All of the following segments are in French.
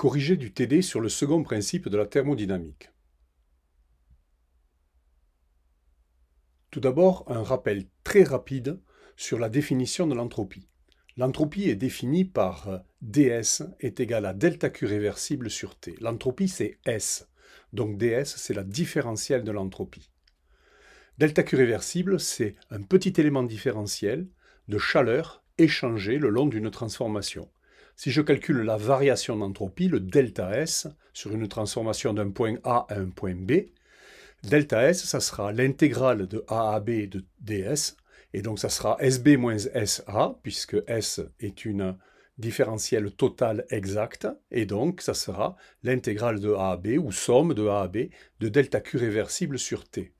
Corriger du TD sur le second principe de la thermodynamique. Tout d'abord, un rappel très rapide sur la définition de l'entropie. L'entropie est définie par ds est égal à delta Q réversible sur T. L'entropie, c'est S. Donc ds, c'est la différentielle de l'entropie. Delta Q réversible, c'est un petit élément différentiel de chaleur échangé le long d'une transformation. Si je calcule la variation d'entropie, le delta S, sur une transformation d'un point A à un point B, delta S, ça sera l'intégrale de A à B de ds, et donc ça sera SB moins SA, puisque S est une différentielle totale exacte, et donc ça sera l'intégrale de A à B, ou somme de A à B, de delta Q réversible sur T.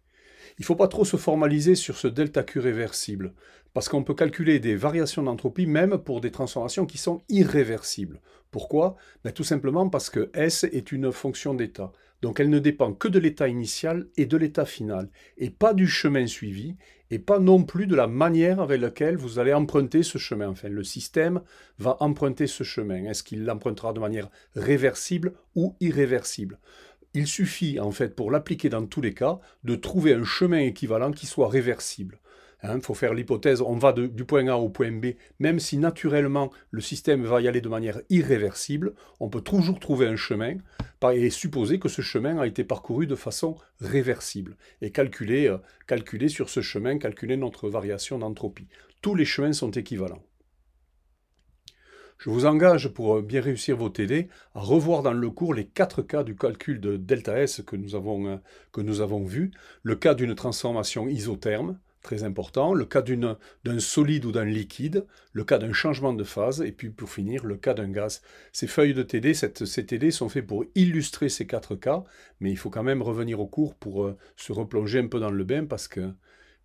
Il ne faut pas trop se formaliser sur ce delta Q réversible. Parce qu'on peut calculer des variations d'entropie même pour des transformations qui sont irréversibles. Pourquoi ben, Tout simplement parce que S est une fonction d'état. Donc elle ne dépend que de l'état initial et de l'état final, et pas du chemin suivi, et pas non plus de la manière avec laquelle vous allez emprunter ce chemin. Enfin, le système va emprunter ce chemin. Est-ce qu'il l'empruntera de manière réversible ou irréversible Il suffit, en fait, pour l'appliquer dans tous les cas, de trouver un chemin équivalent qui soit réversible. Il hein, faut faire l'hypothèse, on va du point A au point B, même si naturellement le système va y aller de manière irréversible, on peut toujours trouver un chemin et supposer que ce chemin a été parcouru de façon réversible et euh, calculer, sur ce chemin, calculer notre variation d'entropie. Tous les chemins sont équivalents. Je vous engage, pour euh, bien réussir vos TD, à revoir dans le cours les quatre cas du calcul de delta S que nous avons, euh, que nous avons vu, le cas d'une transformation isotherme, très important, le cas d'un solide ou d'un liquide, le cas d'un changement de phase, et puis pour finir, le cas d'un gaz. Ces feuilles de TD, ces TD sont faites pour illustrer ces quatre cas, mais il faut quand même revenir au cours pour euh, se replonger un peu dans le bain parce que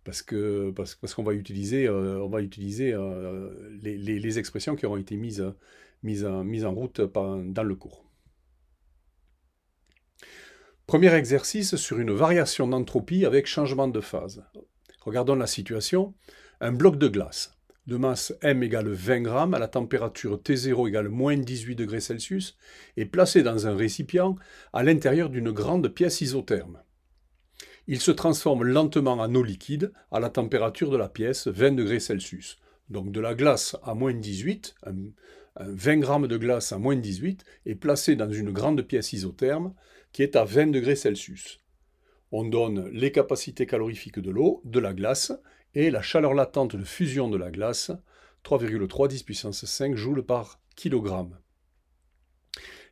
parce que parce, qu'on va utiliser euh, on va utiliser euh, les, expressions qui auront été mises mises en, en route dans le cours. Premier exercice sur une variation d'entropie avec changement de phase. Regardons la situation. Un bloc de glace de masse M égale 20 g à la température T0 égale moins 18 degrés Celsius est placé dans un récipient à l'intérieur d'une grande pièce isotherme. Il se transforme lentement en eau liquide à la température de la pièce 20 degrés Celsius. Donc de la glace à moins 18, 20 g de glace à moins 18 est placé dans une grande pièce isotherme qui est à 20 degrés Celsius. On donne les capacités calorifiques de l'eau, de la glace, et la chaleur latente de fusion de la glace, 3,3 10 puissance 5 joules par kilogramme.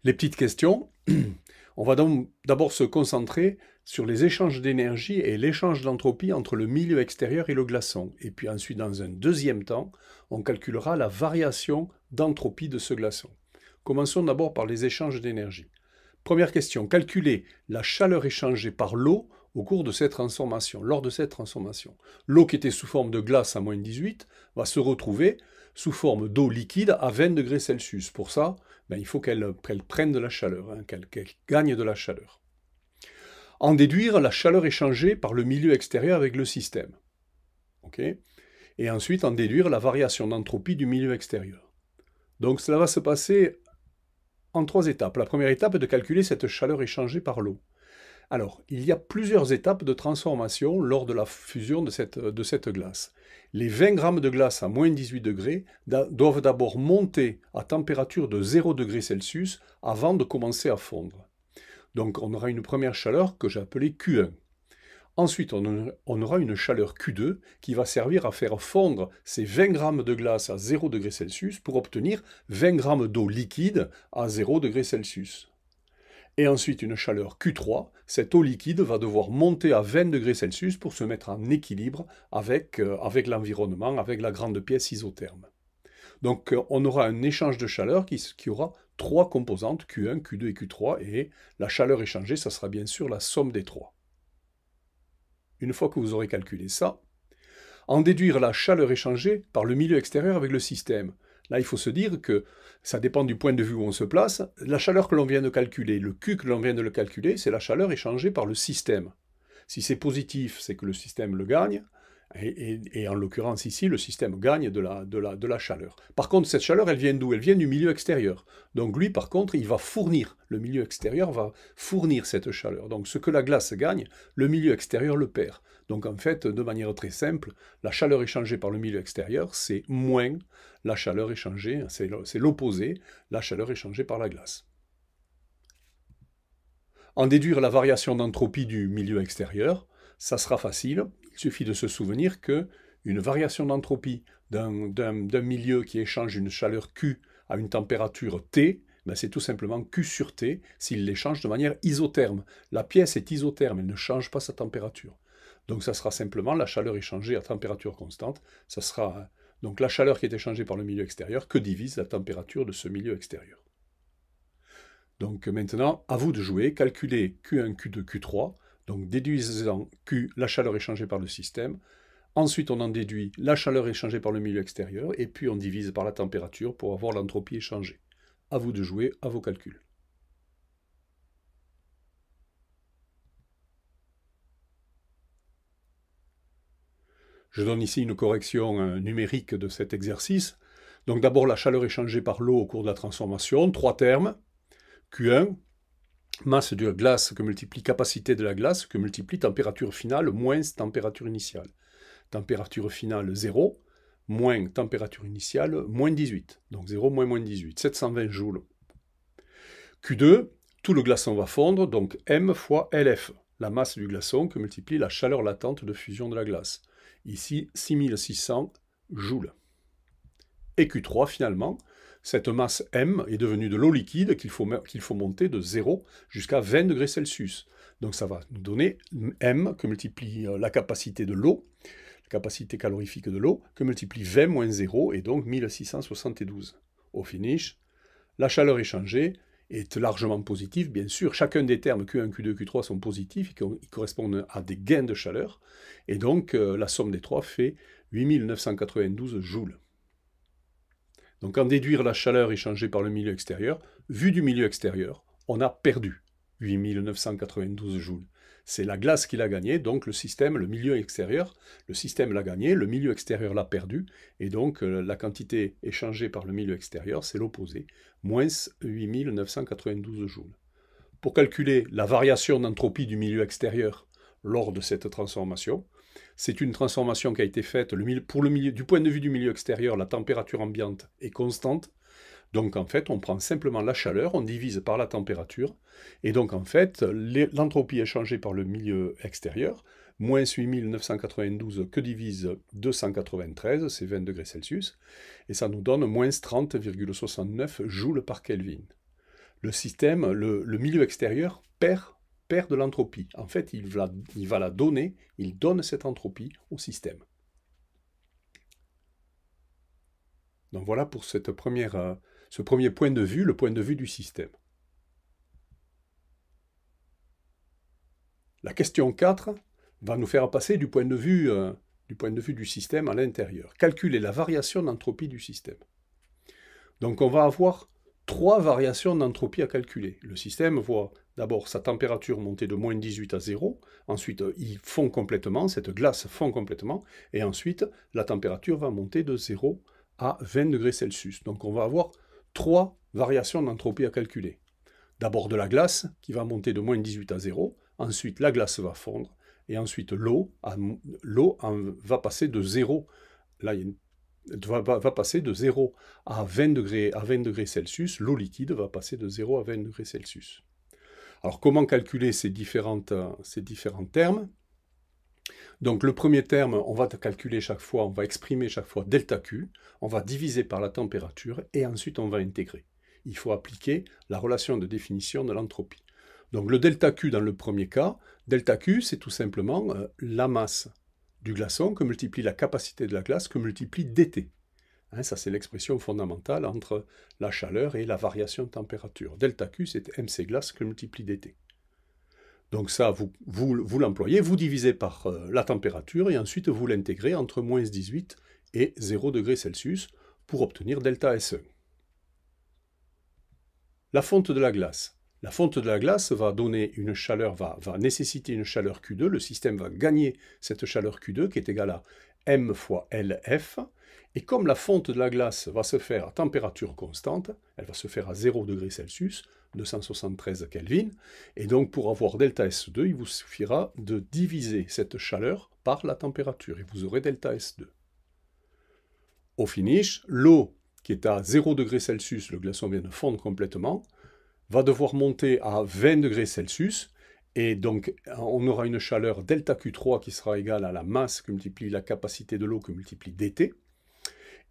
Les petites questions. On va donc d'abord se concentrer sur les échanges d'énergie et l'échange d'entropie entre le milieu extérieur et le glaçon. Et puis ensuite, dans un deuxième temps, on calculera la variation d'entropie de ce glaçon. Commençons d'abord par les échanges d'énergie. Première question, calculer la chaleur échangée par l'eau au cours de cette transformation, lors de cette transformation. L'eau qui était sous forme de glace à moins 18 va se retrouver sous forme d'eau liquide à 20 degrés Celsius. Pour ça, ben, il faut qu'elle prenne de la chaleur, hein, qu'elle gagne de la chaleur. En déduire la chaleur échangée par le milieu extérieur avec le système. Et ensuite, en déduire la variation d'entropie du milieu extérieur. Donc cela va se passer en trois étapes. La première étape est de calculer cette chaleur échangée par l'eau. Alors, il y a plusieurs étapes de transformation lors de la fusion de cette, glace. Les 20 grammes de glace à moins 18 degrés doivent d'abord monter à température de 0 degré Celsius avant de commencer à fondre. Donc on aura une première chaleur que j'ai appelée Q1. Ensuite, on aura une chaleur Q2 qui va servir à faire fondre ces 20 g de glace à 0 degré Celsius pour obtenir 20 g d'eau liquide à 0 degré Celsius. Et ensuite, une chaleur Q3, cette eau liquide va devoir monter à 20 degrés Celsius pour se mettre en équilibre avec, euh, l'environnement, avec la grande pièce isotherme. Donc, euh, on aura un échange de chaleur qui, qui aura trois composantes, Q1, Q2 et Q3, et la chaleur échangée, ça sera bien sûr la somme des trois une fois que vous aurez calculé ça, en déduire la chaleur échangée par le milieu extérieur avec le système. Là, il faut se dire que ça dépend du point de vue où on se place. La chaleur que l'on vient de calculer, le Q que l'on vient de le calculer, c'est la chaleur échangée par le système. Si c'est positif, c'est que le système le gagne. Et, en l'occurrence ici, le système gagne de la, de la chaleur. Par contre, cette chaleur, elle vient d'où Elle vient du milieu extérieur. Donc lui, par contre, il va fournir, le milieu extérieur va fournir cette chaleur. Donc ce que la glace gagne, le milieu extérieur le perd. Donc en fait, de manière très simple, la chaleur échangée par le milieu extérieur, c'est moins la chaleur échangée, c'est l'opposé, la chaleur échangée par la glace. En déduire la variation d'entropie du milieu extérieur, ça sera facile. Il suffit de se souvenir que une variation d'entropie d'un milieu qui échange une chaleur Q à une température T, ben c'est tout simplement Q sur T s'il l'échange de manière isotherme. La pièce est isotherme, elle ne change pas sa température. Donc ça sera simplement la chaleur échangée à température constante, ça sera donc la chaleur qui est échangée par le milieu extérieur que divise la température de ce milieu extérieur. Donc maintenant, à vous de jouer, calculez Q1, Q2, Q3, donc déduisons Q, la chaleur échangée par le système. Ensuite, on en déduit la chaleur échangée par le milieu extérieur. Et puis, on divise par la température pour avoir l'entropie échangée. À vous de jouer à vos calculs. Je donne ici une correction euh, numérique de cet exercice. Donc d'abord la chaleur échangée par l'eau au cours de la transformation, trois termes, Q1, masse de glace que multiplie capacité de la glace que multiplie température finale moins température initiale. Température finale 0 moins température initiale moins 18. Donc 0 moins moins 18, 720 joules. Q2, tout le glaçon va fondre, donc M fois LF, la masse du glaçon que multiplie la chaleur latente de fusion de la glace. Ici 6600 joules. Et Q3 finalement, cette masse M est devenue de l'eau liquide qu'il faut, qu'il faut monter de 0 jusqu'à 20 degrés Celsius. Donc ça va nous donner M que multiplie euh, la capacité de l'eau, la capacité calorifique de l'eau, que multiplie 20 moins 0 et donc 1672. Au finish, la chaleur échangée est largement positive, bien sûr. Chacun des termes Q1, Q2, Q3 sont positifs, ils correspondent à des gains de chaleur. Et donc euh, la somme des trois fait 8992 joules. Donc en déduire la chaleur échangée par le milieu extérieur, vu du milieu extérieur, on a perdu 8992 joules. C'est la glace qui l'a gagné, donc le système, le milieu extérieur, le système l'a gagné, le milieu extérieur l'a perdu, et donc euh, la quantité échangée par le milieu extérieur, c'est l'opposé, moins 8992 joules. Pour calculer la variation d'entropie du milieu extérieur lors de cette transformation, c'est une transformation qui a été faite pour le milieu, du point de vue du milieu extérieur, la température ambiante est constante. Donc en fait, on prend simplement la chaleur, on divise par la température, et donc en fait, l'entropie est changée par le milieu extérieur, moins 8992 que divise 293, c'est 20 degrés Celsius, et ça nous donne moins 30,69 joules par Kelvin. Le système, le milieu extérieur perd de l'entropie. En fait, il va, il va la donner, il donne cette entropie au système. Donc voilà pour cette première, euh, ce premier point de vue, le point de vue du système. La question 4 va nous faire passer du point de vue, euh, du, point de vue du système à l'intérieur. Calculer la variation d'entropie du système. Donc on va avoir trois variations d'entropie à calculer. Le système voit D'abord, sa température montait de moins 18 à 0. Ensuite, euh, il fond complètement, cette glace fond complètement. Et ensuite, la température va monter de 0 à 20 degrés Celsius. Donc on va avoir trois variations d'entropie à calculer. D'abord de la glace, qui va monter de moins 18 à 0. Ensuite, la glace va fondre. Et ensuite, l'eau va passer de 0. Là, passer de 0 à 20 degrés, à 20 degrés Celsius, l'eau liquide va passer de 0 à 20 degrés Celsius. Alors comment calculer ces, différents termes donc le premier terme, on va calculer chaque fois, on va exprimer chaque fois delta Q, on va diviser par la température et ensuite on va intégrer. Il faut appliquer la relation de définition de l'entropie. Donc le delta Q dans le premier cas, delta Q c'est tout simplement euh, la masse du glaçon que multiplie la capacité de la glace que multiplie dt. Hein, ça, c'est l'expression fondamentale entre la chaleur et la variation de température. Delta Q, c'est MC glace que multiplie DT. Donc ça, vous, l'employez, vous divisez par euh, la température et ensuite vous l'intégrez entre moins 18 et 0 degré Celsius pour obtenir delta La fonte de la glace. La fonte de la glace va donner une chaleur, va, va, nécessiter une chaleur Q2. Le système va gagner cette chaleur Q2 qui est égale à M fois LF. Et comme la fonte de la glace va se faire à température constante, elle va se faire à 0 degré Celsius, 273 Kelvin, et donc pour avoir delta S2, il vous suffira de diviser cette chaleur par la température, et vous aurez delta S2. Au finish, l'eau qui est à 0 degré Celsius, le glaçon vient de fondre complètement, va devoir monter à 20 degrés Celsius, et donc, euh, on aura une chaleur delta Q3 qui sera égale à la masse que multiplie la capacité de l'eau que multiplie dt.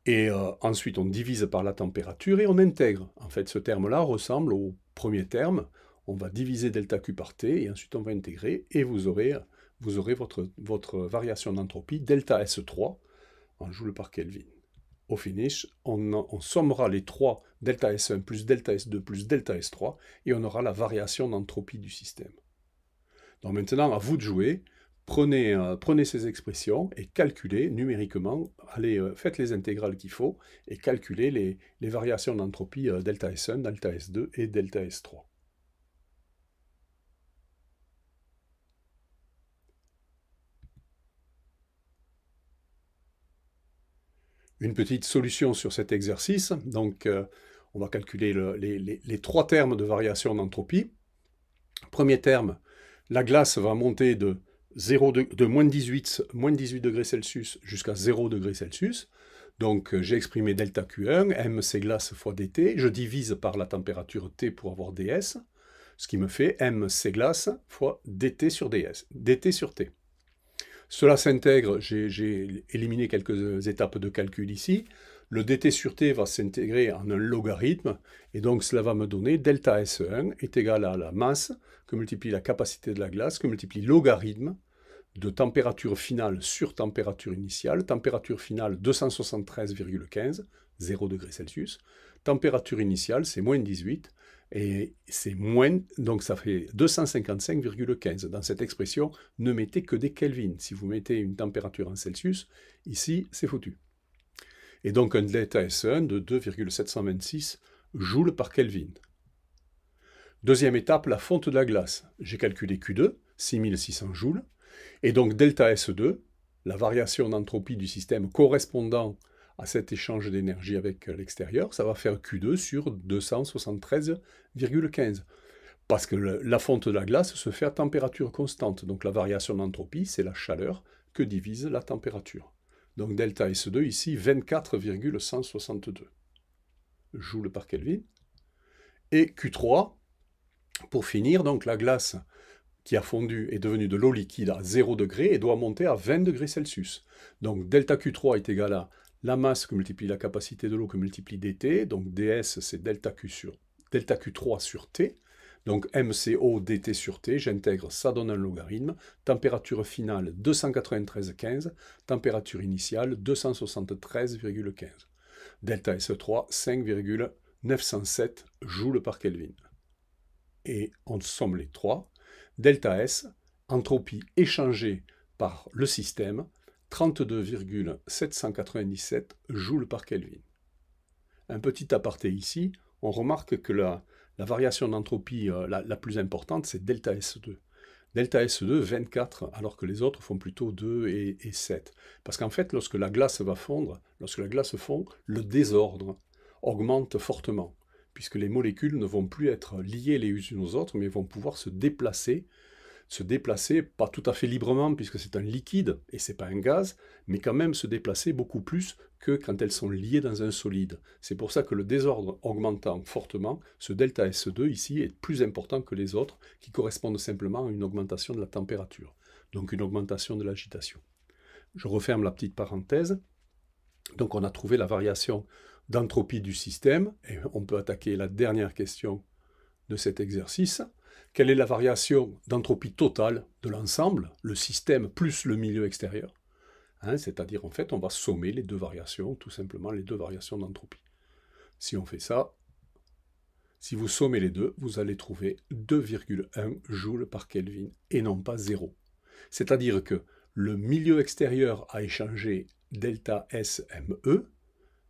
Et euh, ensuite, on divise par la température et on intègre. En fait, ce terme-là ressemble au premier terme. On va diviser delta Q par T et ensuite on va intégrer et vous aurez, vous aurez votre, votre variation d'entropie delta S3 en joule par Kelvin. Au finish, on, on sommera les trois delta S1 plus delta S2 plus delta S3 et on aura la variation d'entropie du système. Donc maintenant, à vous de jouer. Prenez, euh, prenez, ces expressions et calculez numériquement, allez, euh, faites les intégrales qu'il faut et calculez les, variations d'entropie euh, delta S1, delta S2 et delta S3. Une petite solution sur cet exercice, donc on va calculer les trois termes de variation d'entropie. Premier terme, la glace va monter de de, moins, de 18, moins 18 degrés Celsius jusqu'à 0 degrés Celsius. Donc euh, j'ai exprimé delta Q1, M glace fois dt, je divise par la température T pour avoir dS, ce qui me fait M c glace fois dt sur dS, dt sur T. Cela s'intègre, j'ai éliminé quelques euh, étapes de calcul ici, le dt sur T va s'intégrer en un logarithme, et donc cela va me donner delta S1 est égal à la masse que multiplie la capacité de la glace, que multiplie logarithme de température finale sur température initiale, température finale 273,15, 0 degré Celsius, température initiale c'est moins 18, et c'est moins, donc ça fait 255,15. Dans cette expression, ne mettez que des Kelvin. Si vous mettez une température en Celsius, ici c'est foutu et donc un delta S1 de 2,726 joules par Kelvin. Deuxième étape, la fonte de la glace. J'ai calculé Q2, 6600 joules, et donc delta S2, la variation d'entropie du système correspondant à cet échange d'énergie avec l'extérieur, ça va faire Q2 sur 273,15. Parce que la fonte de la glace se fait à température constante, donc la variation d'entropie, c'est la chaleur que divise la température. Donc delta S2 ici, 24,162 joule par Kelvin. Et Q3, pour finir, donc la glace qui a fondu est devenue de l'eau liquide à 0 degré et doit monter à 20 degrés Celsius. Donc delta Q3 est égal à la masse que multiplie la capacité de l'eau que multiplie dt, donc ds c'est delta delta Q3 sur T, donc MCO dt sur T, j'intègre, ça donne un logarithme. Température finale 293,15. Température initiale 273,15. Delta s 3 5,907 joules par Kelvin. Et on somme les trois. Delta S, entropie échangée par le système, 32,797 joules par Kelvin. Un petit aparté ici, on remarque que la, la variation d'entropie euh, la, plus importante, c'est delta S2. Delta S2, 24, alors que les autres font plutôt 2 et, et 7. Parce qu'en fait, lorsque la glace va fondre, lorsque la glace fond, le désordre augmente fortement, puisque les molécules ne vont plus être liées les unes aux autres, mais vont pouvoir se déplacer se déplacer, pas tout à fait librement puisque c'est un liquide et c'est pas un gaz, mais quand même se déplacer beaucoup plus que quand elles sont liées dans un solide. C'est pour ça que le désordre augmentant fortement, ce delta S2 ici est plus important que les autres qui correspondent simplement à une augmentation de la température, donc une augmentation de l'agitation. Je referme la petite parenthèse. Donc on a trouvé la variation d'entropie du système et on peut attaquer la dernière question de cet exercice quelle est la variation d'entropie totale de l'ensemble, le système plus le milieu extérieur. Hein, c'est-à-dire, en fait, on va sommer les deux variations, tout simplement les deux variations d'entropie. Si on fait ça, si vous sommez les deux, vous allez trouver 2,1 joules par Kelvin et non pas 0. C'est-à-dire que le milieu extérieur a échangé delta SME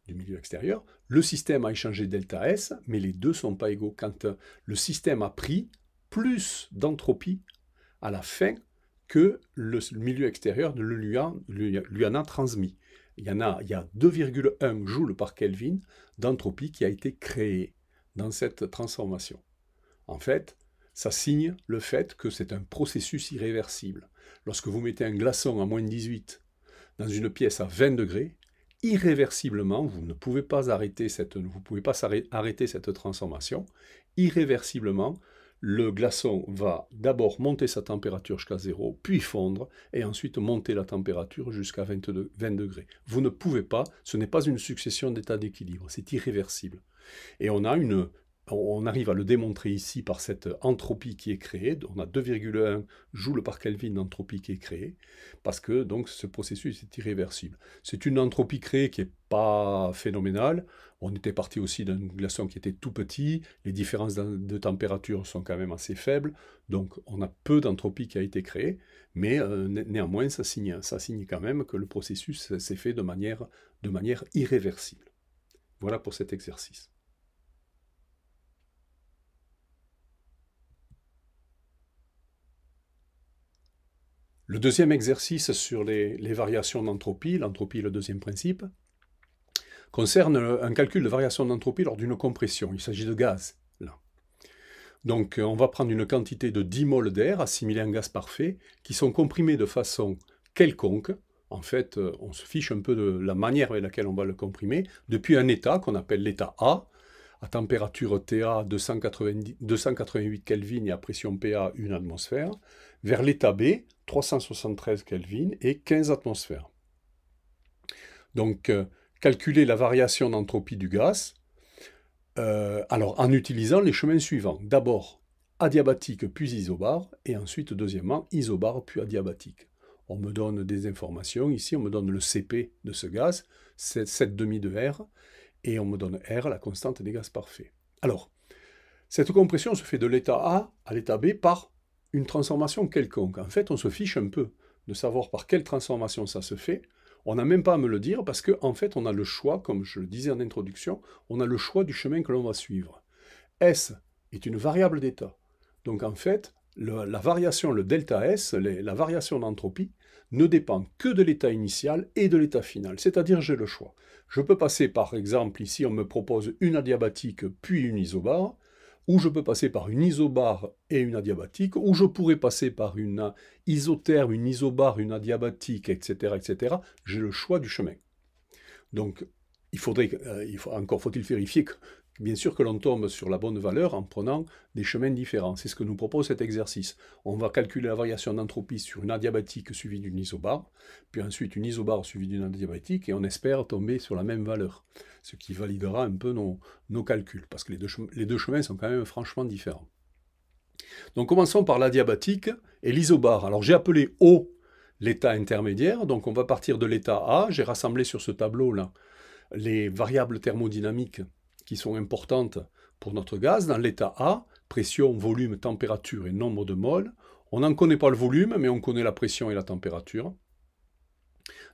du milieu extérieur, le système a échangé delta S, mais les deux ne sont pas égaux. Quand le système a pris, plus d'entropie à la fin que le milieu extérieur de lui, en a transmis. Il y, en a, il y a 2,1 joules par Kelvin d'entropie qui a été créée dans cette transformation. En fait, ça signe le fait que c'est un processus irréversible. Lorsque vous mettez un glaçon à moins de 18 dans une pièce à 20 degrés, irréversiblement, vous ne pouvez pas arrêter pouvez pas arrêter cette transformation. Irréversiblement, le glaçon va d'abord monter sa température jusqu'à zéro, puis fondre, et ensuite monter la température jusqu'à 20 degrés. Vous ne pouvez pas, ce n'est pas une succession d'états d'équilibre, c'est irréversible. Et on a une, on arrive à le démontrer ici par cette entropie qui est créée. On a 2,1 joules par Kelvin d'entropie qui est créée, parce que donc ce processus est irréversible. C'est une entropie créée qui n'est pas phénoménale. On était parti aussi d'un glaçon qui était tout petit. Les différences de température sont quand même assez faibles. Donc on a peu d'entropie qui a été créée, mais euh, néanmoins ça signe, ça quand même que le processus s'est fait de manière, de manière irréversible. Voilà pour cet exercice. Le deuxième exercice sur les, variations d'entropie, l'entropie est le deuxième principe, concerne un calcul de variation d'entropie lors d'une compression. Il s'agit de gaz, là. Donc euh, on va prendre une quantité de 10 moles d'air à un gaz parfait qui sont comprimés de façon quelconque. En fait, euh, on se fiche un peu de la manière avec laquelle on va le comprimer depuis un état qu'on appelle l'état A, à température TA 288 Kelvin et à pression PA 1 atmosphère, vers l'état B 373 Kelvin et 15 atmosphères. Donc, euh, calculer la variation d'entropie du gaz euh, alors, en utilisant les chemins suivants. D'abord, adiabatique puis isobar, et ensuite, deuxièmement, isobar puis adiabatique. On me donne des informations. Ici, on me donne le CP de ce gaz, demi de R, et on me donne R, la constante des gaz parfaits. Alors, cette compression se fait de l'état A à l'état B par une transformation quelconque. En fait, on se fiche un peu de savoir par quelle transformation ça se fait. On n'a même pas à me le dire parce qu'en fait, on a le choix, comme je le disais en introduction, on a le choix du chemin que l'on va suivre. S est une variable d'état. Donc en fait, la variation, le delta S, la variation d'entropie, ne dépend que de l'état initial et de l'état final, c'est-à-dire j'ai le choix. Je peux passer par exemple, ici on me propose une adiabatique puis une isobare, ou je peux passer par une isobare et une adiabatique, ou je pourrais passer par une isotherme, une isobare, une adiabatique, etc. etc. J'ai le choix du chemin. Donc, il faudrait, euh, encore faut-il vérifier que Bien sûr que l'on tombe sur la bonne valeur en prenant des chemins différents. C'est ce que nous propose cet exercice. On va calculer la variation d'entropie sur une adiabatique suivie d'une isobare, puis ensuite une isobare suivie d'une adiabatique, et on espère tomber sur la même valeur, ce qui validera un peu nos, calculs, parce que les deux, chemins sont quand même franchement différents. Donc commençons par l'adiabatique et l'isobare. Alors j'ai appelé O l'état intermédiaire, donc on va partir de l'état A. J'ai rassemblé sur ce tableau-là les variables thermodynamiques sont importantes pour notre gaz, dans l'état A, pression, volume, température et nombre de moles. On n'en connaît pas le volume, mais on connaît la pression et la température.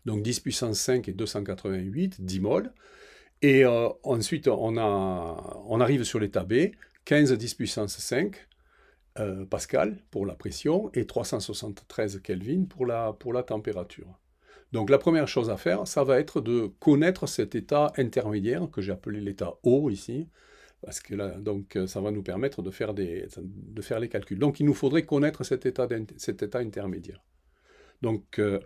Donc 10 puissance 5 et 288, 10 moles. Et euh, ensuite, on, arrive sur l'état B, 15 10 puissance 5 euh, Pascal pour la pression et 373 Kelvin pour pour la température. Donc la première chose à faire, ça va être de connaître cet état intermédiaire que j'ai appelé l'état O, ici, parce que là, donc euh, ça va nous permettre de faire, des, de faire les calculs. Donc il nous faudrait connaître cet état, cet état intermédiaire. Donc euh,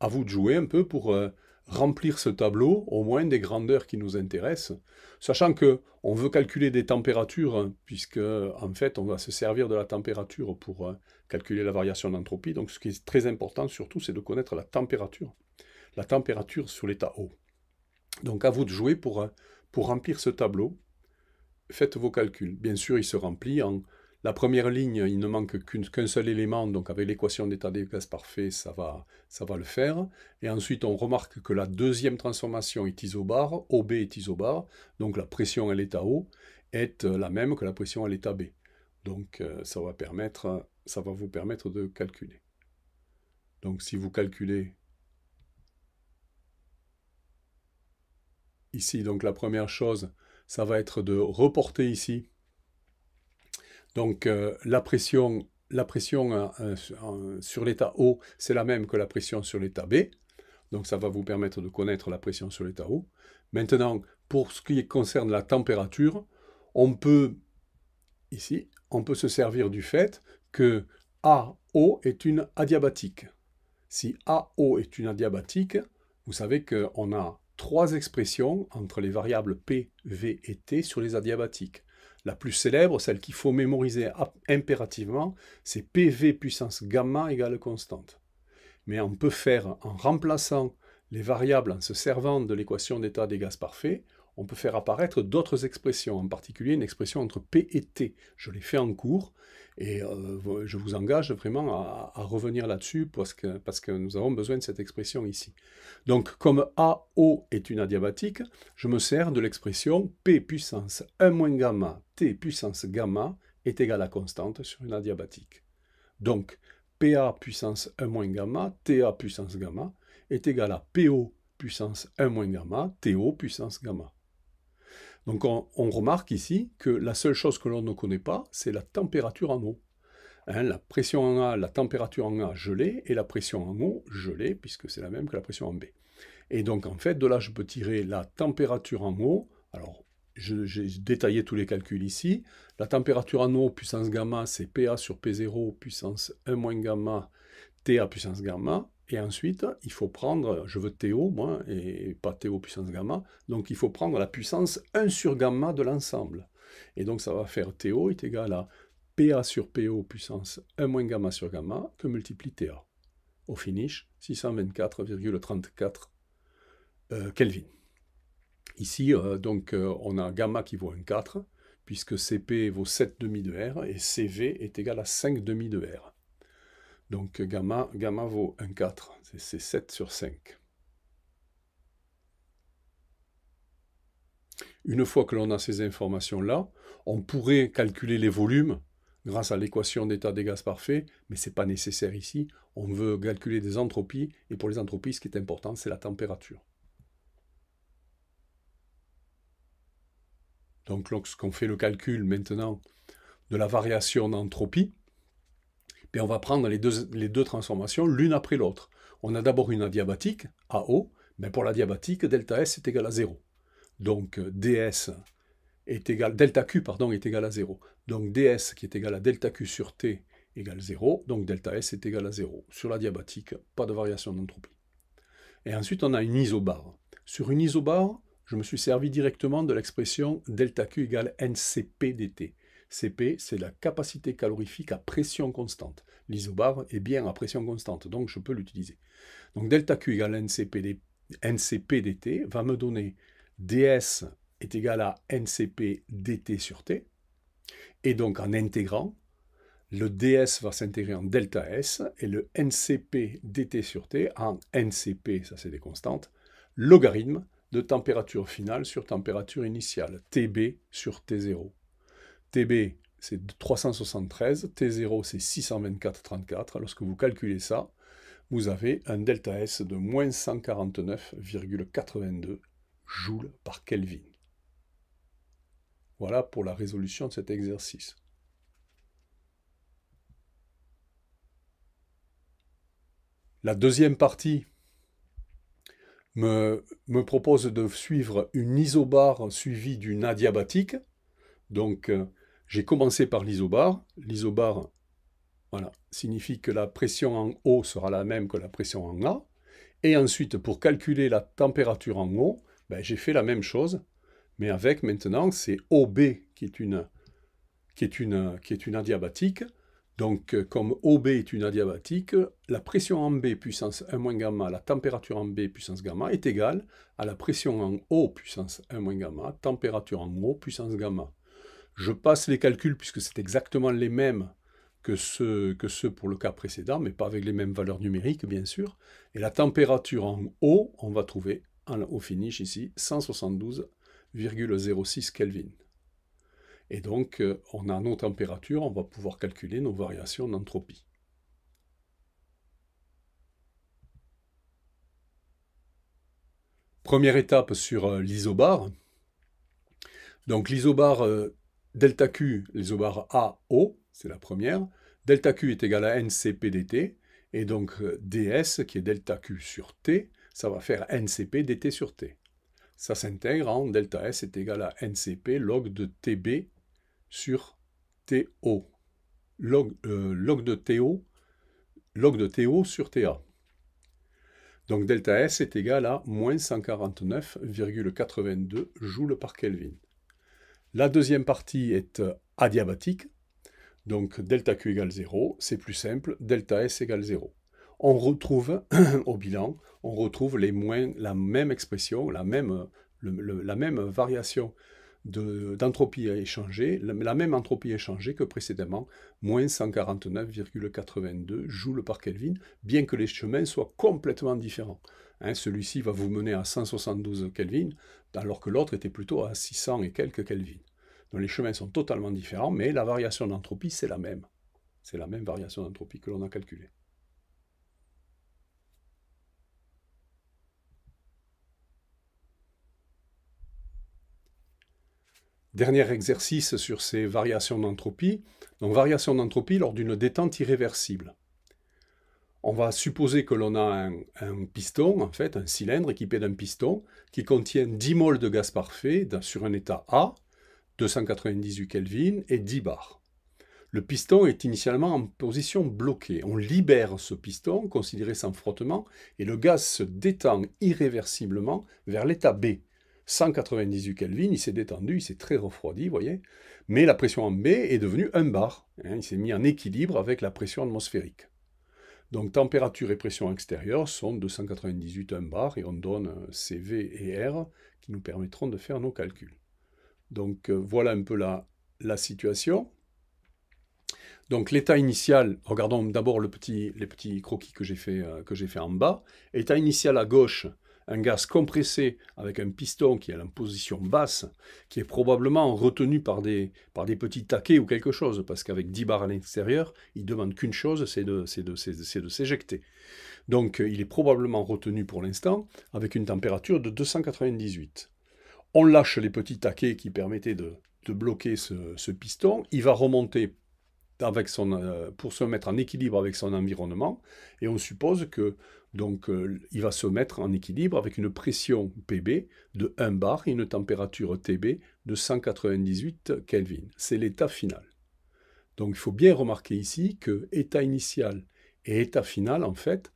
à vous de jouer un peu pour euh, remplir ce tableau au moins des grandeurs qui nous intéressent, sachant que on veut calculer des températures hein, puisque en fait on va se servir de la température pour euh, calculer la variation d'entropie. Donc ce qui est très important surtout c'est de connaître la température, la température sur l'état eau. Donc à vous de jouer pour, euh, pour remplir ce tableau. Faites vos calculs. Bien sûr, il se remplit en la première ligne, il ne manque qu'un seul élément, donc avec l'équation d'état des gaz parfait, ça va, ça va le faire. Et ensuite, on remarque que la deuxième transformation est isobar, OB est isobar, donc la pression à l'état O est euh, la même que la pression à l'état B. Donc euh, ça va, permettre, ça va vous permettre de calculer. Donc si vous calculez ici, donc la première chose, ça va être de reporter ici donc euh, la pression, la pression euh, euh, sur l'état O, c'est la même que la pression sur l'état B. Donc ça va vous permettre de connaître la pression sur l'état O. Maintenant, pour ce qui concerne la température, on peut, ici, on peut se servir du fait que AO est une adiabatique. Si AO est une adiabatique, vous savez qu'on a trois expressions entre les variables P, V et T sur les adiabatiques. La plus célèbre, celle qu'il faut mémoriser impérativement, c'est PV puissance gamma égale constante. Mais on peut faire, en remplaçant les variables en se servant de l'équation d'état des gaz parfaits, on peut faire apparaître d'autres expressions, en particulier une expression entre P et T. Je l'ai fait en cours, et euh, je vous engage vraiment à, revenir là-dessus parce que, parce que nous avons besoin de cette expression ici. Donc, comme AO est une adiabatique, je me sers de l'expression P puissance 1 moins gamma T puissance gamma est égale à constante sur une adiabatique. Donc, PA puissance 1 moins gamma, TA puissance gamma est égal à PO puissance 1 moins gamma, TO puissance gamma. Donc on, remarque ici que la seule chose que l'on ne connaît pas, c'est la température en eau. Hein, la pression en A, la température en A gelée, et la pression en eau gelée, puisque c'est la même que la pression en B. Et donc en fait, de là, je peux tirer la température en eau. Alors, j'ai détaillé tous les calculs ici. La température en eau, puissance gamma, c'est PA sur P0, puissance 1 moins gamma, TA puissance gamma. Et ensuite, il faut prendre, je veux Théo, moi, et pas Théo puissance gamma, donc il faut prendre la puissance 1 sur gamma de l'ensemble. Et donc ça va faire Théo est égal à PA sur PO puissance 1 moins gamma sur gamma que multiplie TA. Au finish, 624,34 euh, Kelvin. Ici, euh, donc, euh, on a gamma qui vaut 1,4, puisque CP vaut demi de R, et CV est égal à 5,5 de R. Donc gamma, gamma vaut 1,4, c'est 7 sur 5. Une fois que l'on a ces informations-là, on pourrait calculer les volumes grâce à l'équation d'état des gaz parfaits, mais ce n'est pas nécessaire ici. On veut calculer des entropies, et pour les entropies, ce qui est important, c'est la température. Donc lorsqu'on fait le calcul maintenant de la variation d'entropie, ben, on va prendre les deux, les deux transformations l'une après l'autre. On a d'abord une adiabatique, AO, mais pour l'adiabatique, delta S est égal à 0. Donc euh, DS est égal, delta Q pardon, est égal à 0. Donc DS qui est égal à delta Q sur T égale 0, donc delta S est égal à 0. Sur la diabatique, pas de variation d'entropie. Et ensuite, on a une isobare. Sur une isobare, je me suis servi directement de l'expression delta Q égale NCP dt. CP, c'est la capacité calorifique à pression constante. L'isobar est bien à pression constante, donc je peux l'utiliser. Donc delta Q égale NCP, dt va me donner ds est égal à NCP dt sur t. Et donc en intégrant, le ds va s'intégrer en delta s et le ncp dt sur t en ncp, ça c'est des constantes, logarithme de température finale sur température initiale, tb sur t0. TB, c'est 373, T0, c'est 624,34. Lorsque vous calculez ça, vous avez un delta S de moins 149,82 joules par Kelvin. Voilà pour la résolution de cet exercice. La deuxième partie me, me propose de suivre une isobare suivie d'une adiabatique. Donc, euh, j'ai commencé par l'isobar. L'isobar voilà, signifie que la pression en O sera la même que la pression en A. Et ensuite, pour calculer la température en O, ben, j'ai fait la même chose, mais avec maintenant, c'est OB qui est une, qui est une, qui est une adiabatique. Donc, comme OB est une adiabatique, la pression en B puissance 1 moins gamma, la température en B puissance gamma est égale à la pression en O puissance 1 moins gamma, température en O puissance gamma. Je passe les calculs puisque c'est exactement les mêmes que ceux, que ceux pour le cas précédent, mais pas avec les mêmes valeurs numériques, bien sûr. Et la température en haut, on va trouver en, au finish ici 172,06 Kelvin. Et donc, euh, on a nos températures, on va pouvoir calculer nos variations d'entropie. Première étape sur euh, l'isobar. Donc l'isobar, euh, Delta Q, les obars A, O, c'est la première. Delta Q est égal à NCP dt. Et donc euh, ds, qui est delta q sur t, ça va faire ncp dt sur t. Ça s'intègre en delta s est égal à ncp log de tb sur to. Log, euh, log de to, log de to sur ta. Donc delta s est égal à moins 149,82 joules par Kelvin. La deuxième partie est euh, adiabatique. Donc delta Q égale 0, c'est plus simple, delta S égale 0. On retrouve au bilan, on retrouve les la même expression, la même, euh, la même variation d'entropie à échangée, la, la, même entropie échangée que précédemment, moins 149,82 joules par Kelvin, bien que les chemins soient complètement différents. Hein, celui-ci va vous mener à 172 Kelvin, alors que l'autre était plutôt à 600 et quelques Kelvin. Donc les chemins sont totalement différents, mais la variation d'entropie, c'est la même. C'est la même variation d'entropie que l'on a calculée. Dernier exercice sur ces variations d'entropie. Donc variation d'entropie lors d'une détente irréversible on va supposer que l'on a un, piston, en fait, un cylindre équipé d'un piston qui contient 10 moles de gaz parfait sur un état A, 298 Kelvin, et 10 bars. Le piston est initialement en position bloquée. On libère ce piston, considéré sans frottement, et le gaz se détend irréversiblement vers l'état B. 198 Kelvin, il s'est détendu, il s'est très refroidi, vous voyez, mais la pression en B est devenue 1 bar. Hein. il s'est mis en équilibre avec la pression atmosphérique. Donc température et pression extérieure sont 298 bar et on donne CV et R qui nous permettront de faire nos calculs. Donc euh, voilà un peu la, situation. Donc l'état initial, regardons d'abord les petits croquis que j'ai fait, euh, fait, en bas. État initial à gauche, un gaz compressé avec un piston qui est en position basse, qui est probablement retenu par des, par des petits taquets ou quelque chose, parce qu'avec 10 bars à l'extérieur, il demande qu'une chose, c'est de, de, de s'éjecter. Donc euh, il est probablement retenu pour l'instant avec une température de 298. On lâche les petits taquets qui permettaient de, bloquer ce, ce piston, il va remonter euh, pour se mettre en équilibre avec son environnement, et on suppose que donc euh, il va se mettre en équilibre avec une pression PB de 1 bar et une température TB de 198 Kelvin. C'est l'état final. Donc il faut bien remarquer ici que état initial et état final en fait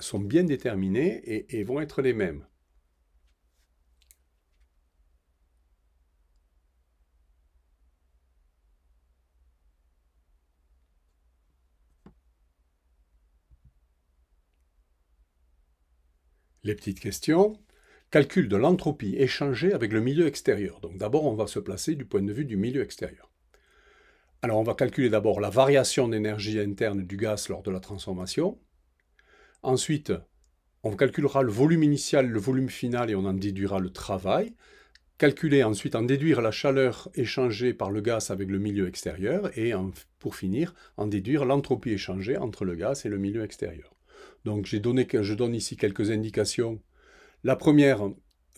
sont bien déterminés et vont être les mêmes. Les petites questions. Calcul de l'entropie échangée avec le milieu extérieur. Donc d'abord, on va se placer du point de vue du milieu extérieur. Alors on va calculer d'abord la variation d'énergie interne du gaz lors de la transformation. Ensuite, on calculera le volume initial, le volume final et on en déduira le travail. Calculer ensuite, en déduire la chaleur échangée par le gaz avec le milieu extérieur et pour finir, en déduire l'entropie échangée entre le gaz et le milieu extérieur. Donc je donne ici quelques indications. La première,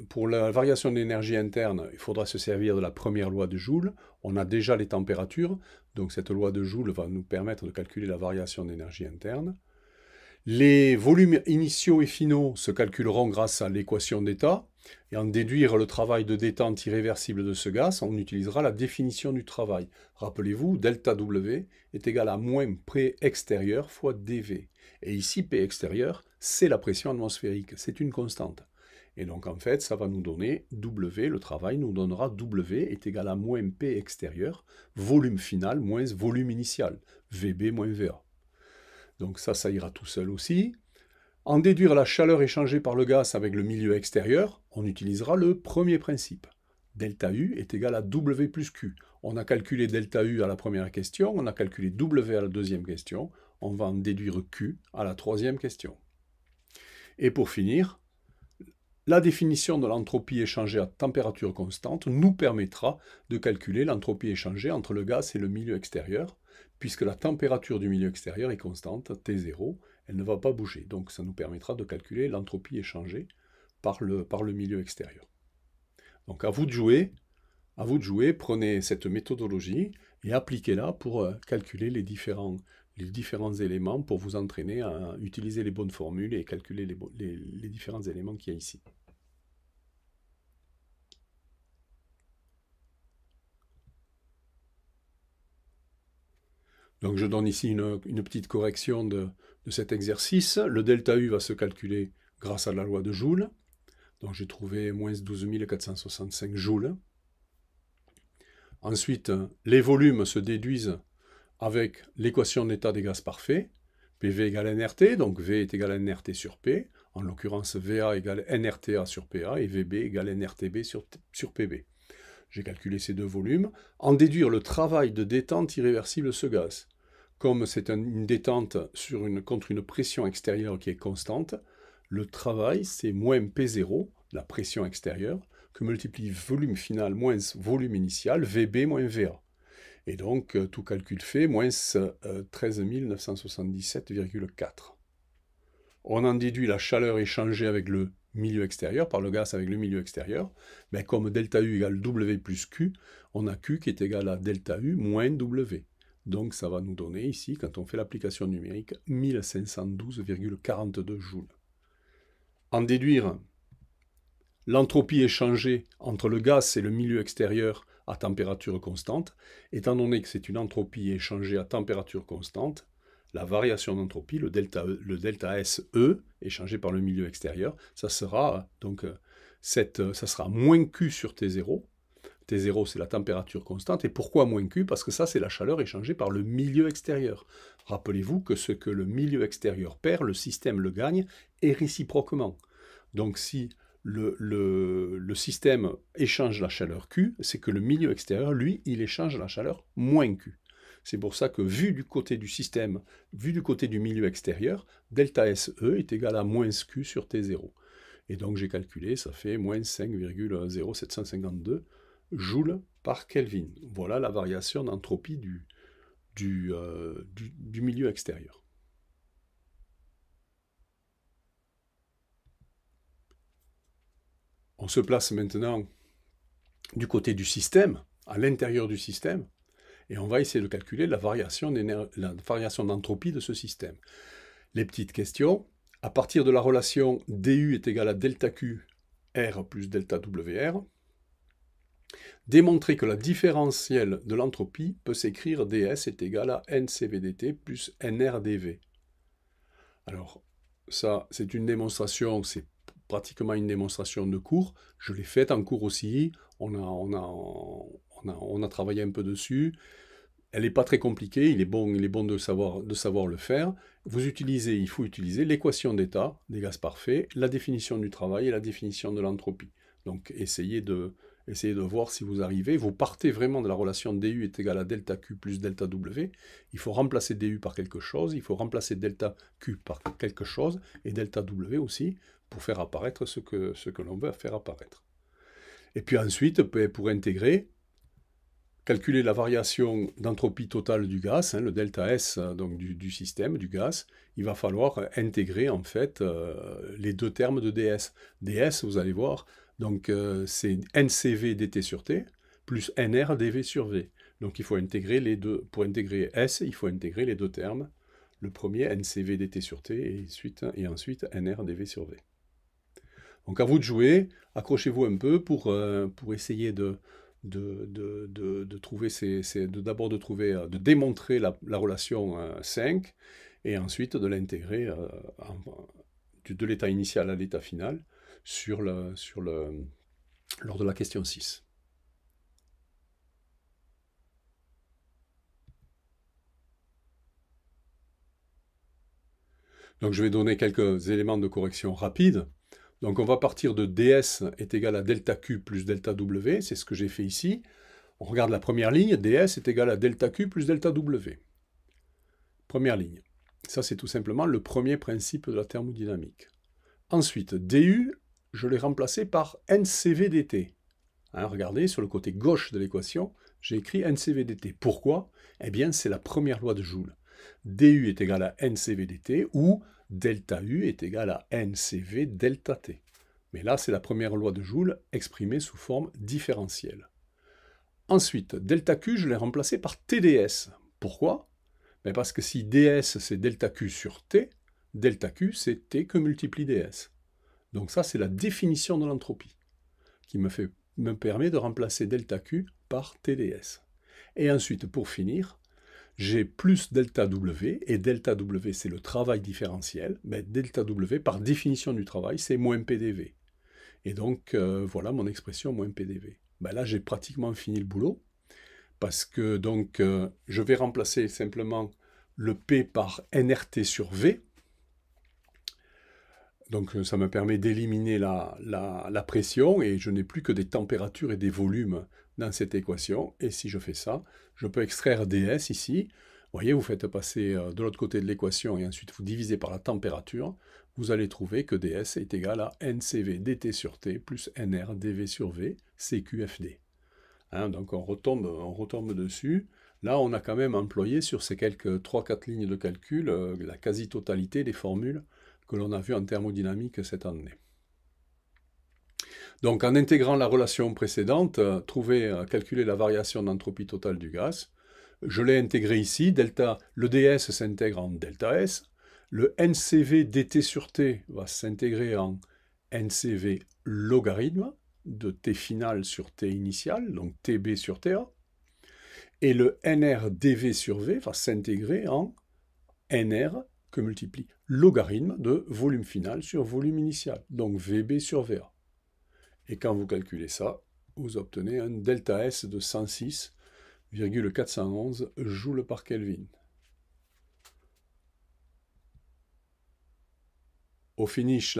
pour la variation d'énergie interne, il faudra se servir de la première loi de Joule. On a déjà les températures, donc cette loi de Joule va nous permettre de calculer la variation d'énergie interne. Les volumes initiaux et finaux se calculeront grâce à l'équation d'état, et en déduire le travail de détente irréversible de ce gaz, on utilisera la définition du travail. Rappelez-vous, delta W est égal à moins P extérieur fois dV. Et ici, P extérieur, c'est la pression atmosphérique, c'est une constante. Et donc en fait, ça va nous donner W, le travail nous donnera W est égal à moins P extérieur, volume final moins volume initial, VB moins VA. Donc ça, ça ira tout seul aussi. En déduire la chaleur échangée par le gaz avec le milieu extérieur, on utilisera le premier principe. Delta U est égal à W plus Q. On a calculé delta U à la première question, on a calculé W à la deuxième question, on va en déduire Q à la troisième question. Et pour finir, la définition de l'entropie échangée à température constante nous permettra de calculer l'entropie échangée entre le gaz et le milieu extérieur, puisque la température du milieu extérieur est constante, T0, elle ne va pas bouger. Donc ça nous permettra de calculer l'entropie échangée par le, par le milieu extérieur. Donc à vous de jouer, à vous de jouer, prenez cette méthodologie et appliquez-la pour euh, calculer les différents, les différents éléments, pour vous entraîner à utiliser les bonnes formules et calculer les, les différents éléments qu'il y a ici. Donc je donne ici une, petite correction de, cet exercice. Le delta U va se calculer grâce à la loi de Joule. Donc j'ai trouvé moins 12 465 joules. Ensuite, les volumes se déduisent avec l'équation d'état des gaz parfaits. PV égale NRT, donc V est égal à NRT sur P. En l'occurrence, VA égale NRTA sur PA et VB égale NRTB sur, sur PB j'ai calculé ces deux volumes, en déduire le travail de détente irréversible de ce gaz. Comme c'est une détente contre une pression extérieure qui est constante, le travail, c'est moins P0, la pression extérieure, que multiplie volume final moins volume initial, VB moins VA. Et donc, euh, tout calcul fait, moins 13 euh, 977,4. On en déduit la chaleur échangée avec le milieu extérieur, par le gaz avec le milieu extérieur, mais ben, comme delta U égale W plus Q, on a Q qui est égal à delta U moins W. Donc ça va nous donner ici, quand on fait l'application numérique, 1512,42 joules. En déduire l'entropie échangée entre le gaz et le milieu extérieur à température constante, étant donné que c'est une entropie échangée à température constante, la variation d'entropie, le delta, SE, échangé e, par le milieu extérieur, ça sera donc euh, euh, ça sera moins Q sur T0. T0, c'est la température constante. Et pourquoi moins Q Parce que ça, c'est la chaleur échangée par le milieu extérieur. Rappelez-vous que ce que le milieu extérieur perd, le système le gagne, et réciproquement. Donc si le, le système échange la chaleur Q, c'est que le milieu extérieur, lui, il échange la chaleur moins Q. C'est pour ça que vu du côté du système, vu du côté du milieu extérieur, delta SE est égal à moins Q sur T0. Et donc j'ai calculé, ça fait moins 5,0752 joules par Kelvin. Voilà la variation d'entropie du, euh, du, du milieu extérieur. On se place maintenant du côté du système, à l'intérieur du système, et on va essayer de calculer la variation, la variation d'entropie de ce système. Les petites questions, à partir de la relation dU est égal à delta Q R plus delta WR, démontrer que la différentielle de l'entropie peut s'écrire ds est égal à ncvdt plus nrdv. Alors, ça, c'est une démonstration, c'est pratiquement une démonstration de cours. Je l'ai faite en cours aussi. On a, on a, on a, travaillé un peu dessus. Elle n'est pas très compliquée, il est bon, il est bon de, savoir, le faire. Vous utilisez, il faut utiliser l'équation d'état des gaz parfaits, la définition du travail et la définition de l'entropie. Donc essayez de, voir si vous arrivez. Vous partez vraiment de la relation DU est égale à delta Q plus delta W. Il faut remplacer DU par quelque chose, il faut remplacer delta Q par quelque chose, et delta W aussi, pour faire apparaître ce que l'on veut faire apparaître. Et puis ensuite, pour intégrer, calculer la variation d'entropie totale du gaz, hein, le delta S donc du, système, du gaz, il va falloir intégrer en fait euh, les deux termes de ds. ds, vous allez voir, donc euh, c'est ncv dt sur t plus nr dv sur v. Donc il faut intégrer les deux. Pour intégrer S, il faut intégrer les deux termes. Le premier, ncv dt sur t, et ensuite, et nr dv sur v. Donc à vous de jouer, accrochez-vous un peu pour, euh, pour essayer de, de, trouver d'abord de trouver, euh, de démontrer la, relation 5 euh, et ensuite de l'intégrer euh, de l'état initial à l'état final sur le, sur le, lors de la question 6. Donc je vais donner quelques éléments de correction rapides. Donc on va partir de ds est égal à delta q plus delta w, c'est ce que j'ai fait ici. On regarde la première ligne, ds est égal à delta q plus delta w. Première ligne. Ça c'est tout simplement le premier principe de la thermodynamique. Ensuite, du, je l'ai remplacé par ncvdt. Hein, regardez, sur le côté gauche de l'équation, j'ai écrit ncvdt. Pourquoi Eh bien, c'est la première loi de Joule. du est égal à ncvdt, ou delta U est égal à ncv delta t. Mais là, c'est la première loi de Joule exprimée sous forme différentielle. Ensuite, delta Q, je l'ai remplacé par TDS. Pourquoi Mais ben Parce que si DS, c'est delta Q sur T, delta Q, c'est T que multiplie DS. Donc ça, c'est la définition de l'entropie, qui me, me permet de remplacer delta Q par TDS. Et ensuite, pour finir, j'ai plus delta W, et delta W c'est le travail différentiel, mais delta W par définition du travail c'est moins PDV. Et donc euh, voilà mon expression moins PDV. Ben là j'ai pratiquement fini le boulot, parce que donc euh, je vais remplacer simplement le P par NRT sur V, donc euh, ça me permet d'éliminer la, pression et je n'ai plus que des températures et des volumes dans cette équation. Et si je fais ça, je peux extraire ds ici. Vous voyez, vous faites passer euh, de l'autre côté de l'équation et ensuite vous divisez par la température. Vous allez trouver que ds est égal à ncv dt sur t plus nr dv sur v cqfd. Hein, donc on retombe, on retombe dessus. Là, on a quand même employé sur ces quelques 3-4 lignes de calcul euh, la quasi-totalité des formules que l'on a vu en thermodynamique cette année. Donc en intégrant la relation précédente, euh, trouver, euh, calculer la variation d'entropie totale du gaz. Je l'ai intégré ici, delta, le ds s'intègre en delta S, le ncv dt sur t va s'intégrer en ncv logarithme de t final sur t initial, donc tb sur ta, et le nr dv sur v va s'intégrer en nr que multiplie logarithme de volume final sur volume initial, donc VB sur VA. Et quand vous calculez ça, vous obtenez un delta S de 106,411 joules par Kelvin. Au finish,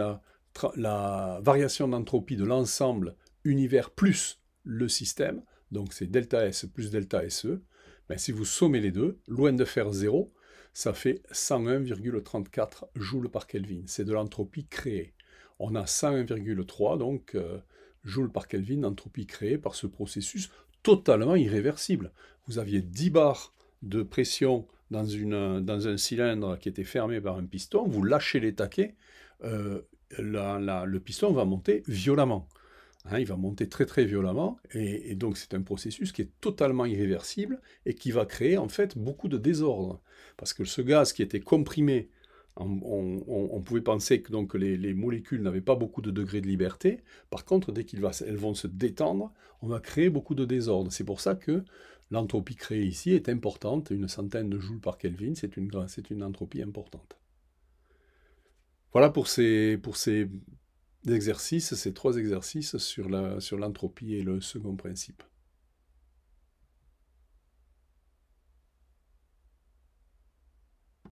la, variation d'entropie de l'ensemble univers plus le système, donc c'est delta S plus delta SE, mais ben, si vous sommez les deux, loin de faire 0, ça fait 101,34 joules par Kelvin. C'est de l'entropie créée. On a 101,3 donc euh, joules par Kelvin d'entropie créée par ce processus totalement irréversible. Vous aviez 10 bars de pression dans, dans un cylindre qui était fermé par un piston, vous lâchez les taquets, euh, le piston va monter violemment. Hein, il va monter très très violemment, et, donc c'est un processus qui est totalement irréversible et qui va créer en fait beaucoup de désordre. Parce que ce gaz qui était comprimé, on, pouvait penser que donc les, molécules n'avaient pas beaucoup de degrés de liberté. Par contre, dès qu'elles vont se détendre, on va créer beaucoup de désordre. C'est pour ça que l'entropie créée ici est importante. Une centaine de joules par Kelvin, c'est une, une entropie importante. Voilà pour ces, pour ces d'exercices, ces trois exercices sur l'entropie sur le second principe.